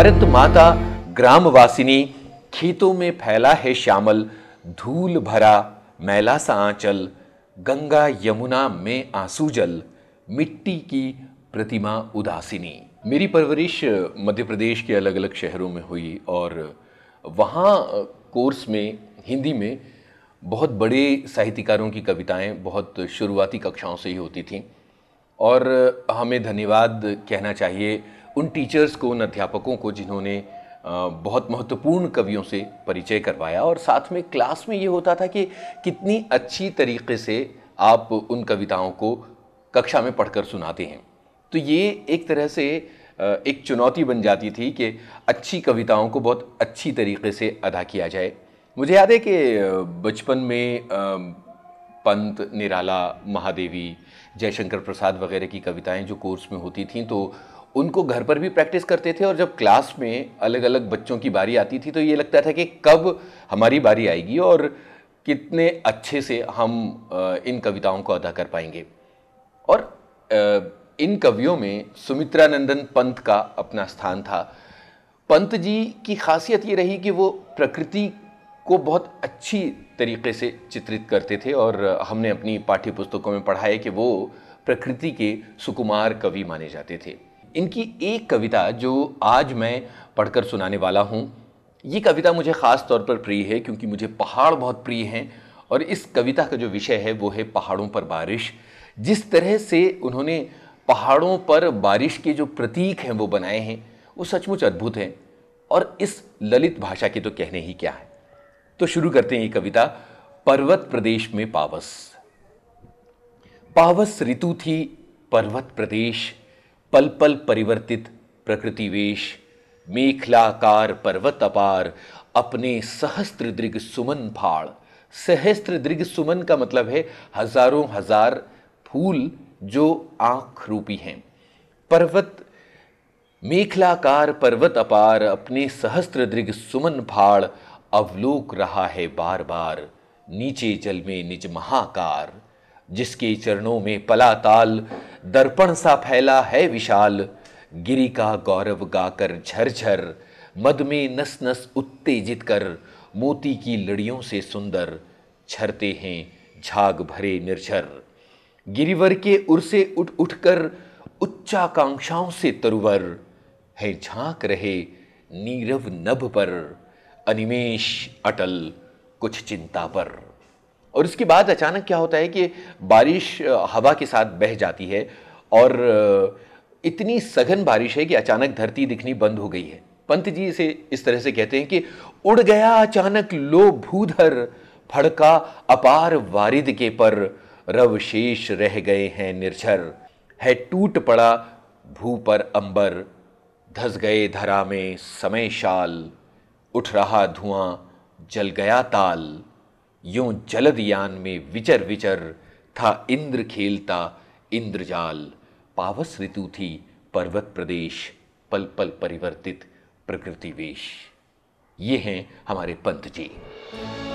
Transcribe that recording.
भारत माता ग्रामवासिनी खेतों में फैला है श्यामल धूल भरा मैला सा आंचल गंगा यमुना में आंसू जल मिट्टी की प्रतिमा उदासिनी मेरी परवरिश मध्य प्रदेश के अलग अलग शहरों में हुई और वहाँ कोर्स में हिंदी में बहुत बड़े साहित्यकारों की कविताएं बहुत शुरुआती कक्षाओं से ही होती थीं और हमें धन्यवाद कहना चाहिए उन टीचर्स को उन अध्यापकों को जिन्होंने बहुत महत्वपूर्ण कवियों से परिचय करवाया और साथ में क्लास में ये होता था कि कितनी अच्छी तरीके से आप उन कविताओं को कक्षा में पढ़कर सुनाते हैं तो ये एक तरह से एक चुनौती बन जाती थी कि अच्छी कविताओं को बहुत अच्छी तरीके से अदा किया जाए मुझे याद है कि बचपन में पंत निराला महादेवी जयशंकर प्रसाद वगैरह की कविताएं जो कोर्स में होती थीं तो उनको घर पर भी प्रैक्टिस करते थे और जब क्लास में अलग अलग बच्चों की बारी आती थी तो ये लगता था कि कब हमारी बारी आएगी और कितने अच्छे से हम इन कविताओं को अदा कर पाएंगे और इन कवियों में सुमित्रानंदन पंत का अपना स्थान था पंत जी की खासियत ये रही कि वो प्रकृति को बहुत अच्छी तरीके से चित्रित करते थे और हमने अपनी पाठ्य पुस्तकों में पढ़ा है कि वो प्रकृति के सुकुमार कवि माने जाते थे इनकी एक कविता जो आज मैं पढ़कर सुनाने वाला हूँ ये कविता मुझे ख़ास तौर पर प्रिय है क्योंकि मुझे पहाड़ बहुत प्रिय हैं और इस कविता का जो विषय है वो है पहाड़ों पर बारिश जिस तरह से उन्होंने पहाड़ों पर बारिश के जो प्रतीक हैं वो बनाए हैं वो सचमुच अद्भुत हैं और इस ललित भाषा के तो कहने ही क्या है तो शुरू करते हैं ये कविता पर्वत प्रदेश में पावस पावस ऋतु थी पर्वत प्रदेश पल पल परिवर्तित प्रकृतिवेश मेखलाकार पर्वत अपार अपने सहस्त्र दृग सुमन फाड़ सहस्त्र दृग सुमन का मतलब है हजारों हजार फूल जो आंख रूपी हैं पर्वत मेखलाकार पर्वत अपार अपने सहस्त्र दृग सुमन फाड़ अवलोक रहा है बार बार नीचे जल में निज महाकार जिसके चरणों में पलाताल दर्पण सा फैला है विशाल गिरी का गौरव गाकर झरझर मद में नस नस उत्तेजित कर मोती की लड़ियों से सुंदर छरते हैं झाग भरे निर्झर गिरिवर के उर से उठ उठकर उच्चाकांक्षाओं से तरुवर है झांक रहे नीरव नभ पर अनिमेश अटल कुछ चिंता पर और इसके बाद अचानक क्या होता है कि बारिश हवा के साथ बह जाती है और इतनी सघन बारिश है कि अचानक धरती दिखनी बंद हो गई है पंत जी इसे इस तरह से कहते हैं कि उड़ गया अचानक लो भूधर फड़का अपार वारिद के पर रवशेष रह गए हैं निर्झर है टूट पड़ा भू पर अंबर धस गए धरा में समय शाल उठ रहा धुआं जल गया ताल यूं जलद यान में विचर विचर था इंद्र खेलता इंद्रजाल पावस ऋतु थी पर्वत प्रदेश पल पल परिवर्तित प्रकृति वेश ये हैं हमारे पंत जी